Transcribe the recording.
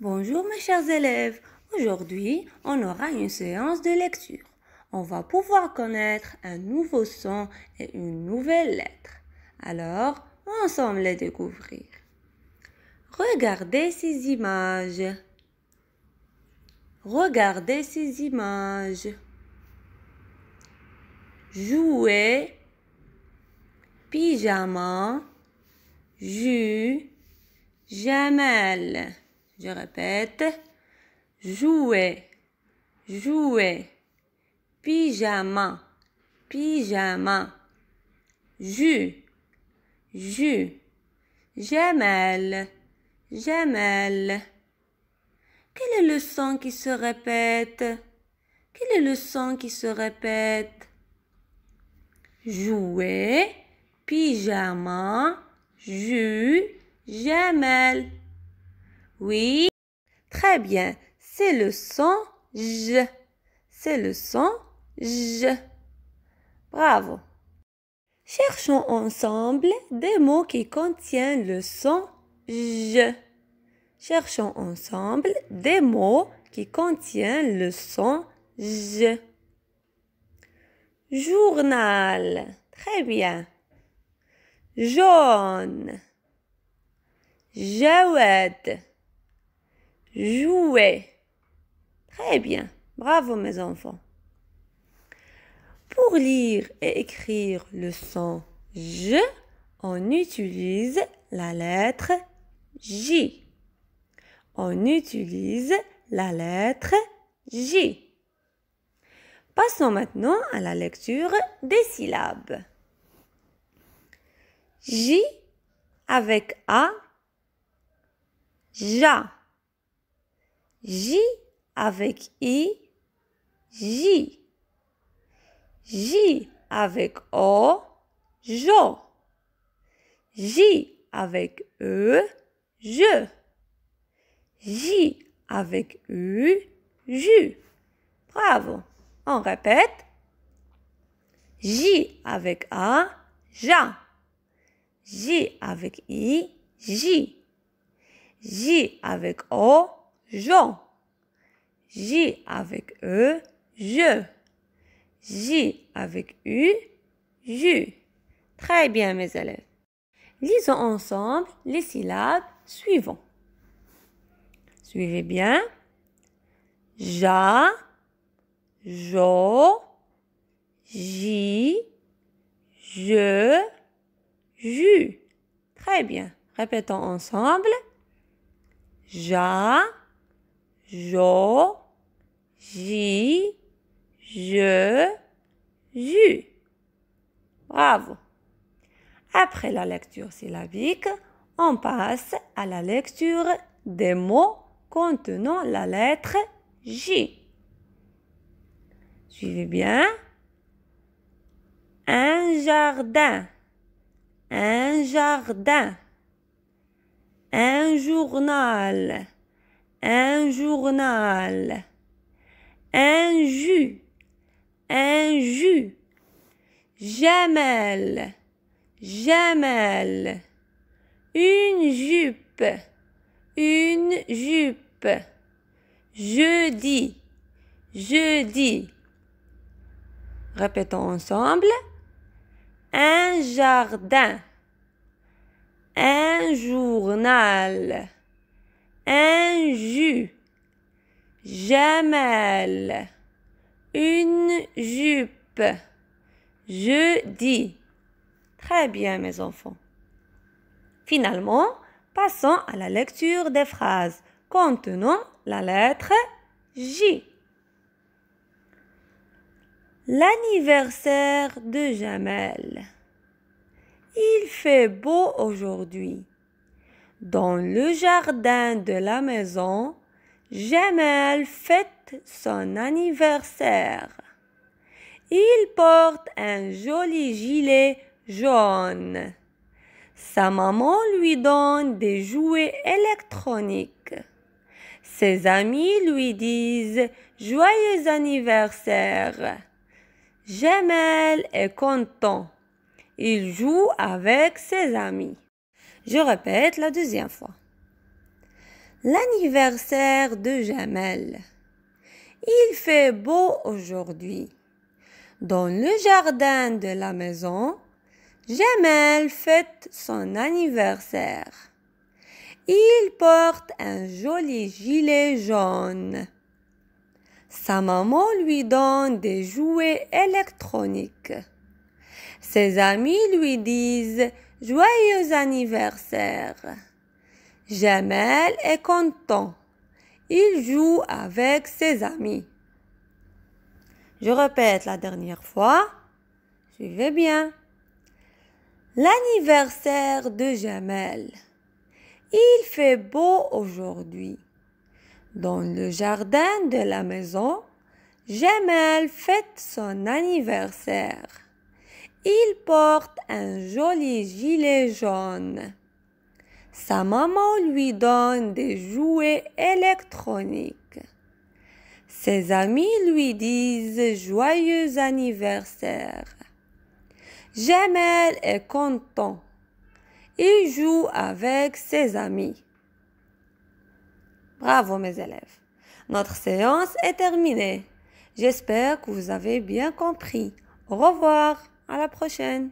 Bonjour mes chers élèves, aujourd'hui on aura une séance de lecture. On va pouvoir connaître un nouveau son et une nouvelle lettre. Alors, ensemble les découvrir. Regardez ces images. Regardez ces images. Jouer, pyjama, jus, jamel. Je répète. Jouer. jouer, Pyjama, pyjama. Jus, jus. Jamel, jamel. Quel est le son qui se répète Quel est le son qui se répète Jouer. pyjama, jus, jamel. Oui. Très bien. C'est le son J. C'est le son J. Bravo. Cherchons ensemble des mots qui contiennent le son J. Cherchons ensemble des mots qui contiennent le son J. Journal. Très bien. Jaune. Jawed jouer. Très bien. Bravo mes enfants. Pour lire et écrire le son J, on utilise la lettre J. On utilise la lettre J. Passons maintenant à la lecture des syllabes. J avec A, JA. J avec I, J. J avec O, Jo. J avec E, je. J avec U, ju. Bravo. On répète. J avec A, ja. J avec I, j. J avec O, Jean. J avec E, je. J avec U, ju. Très bien, mes élèves. Lisons ensemble les syllabes suivantes. Suivez bien. Ja, jo, j, je, ju. Très bien. Répétons ensemble. Ja, Jo, J, Je, Ju. Bravo. Après la lecture syllabique, on passe à la lecture des mots contenant la lettre J. Suivez bien. Un jardin, un jardin, un journal, un journal, un jus, un jus, jamel, jamel, une jupe, une jupe, jeudi, jeudi. Répétons ensemble. Un jardin, un journal un jus, Jamel. une jupe, Je dis Très bien, mes enfants. Finalement, passons à la lecture des phrases contenant la lettre J. L'anniversaire de Jamel. Il fait beau aujourd'hui. Dans le jardin de la maison, Jamel fête son anniversaire. Il porte un joli gilet jaune. Sa maman lui donne des jouets électroniques. Ses amis lui disent Joyeux anniversaire. Jamel est content. Il joue avec ses amis. Je répète la deuxième fois. L'anniversaire de Jamel. Il fait beau aujourd'hui. Dans le jardin de la maison, Jamel fête son anniversaire. Il porte un joli gilet jaune. Sa maman lui donne des jouets électroniques. Ses amis lui disent Joyeux anniversaire. Jamel est content. Il joue avec ses amis. Je répète la dernière fois. Suivez bien. L'anniversaire de Jamel. Il fait beau aujourd'hui. Dans le jardin de la maison, Jamel fête son anniversaire. Il porte un joli gilet jaune. Sa maman lui donne des jouets électroniques. Ses amis lui disent joyeux anniversaire. Jamel est content. Il joue avec ses amis. Bravo mes élèves. Notre séance est terminée. J'espère que vous avez bien compris. Au revoir. À la prochaine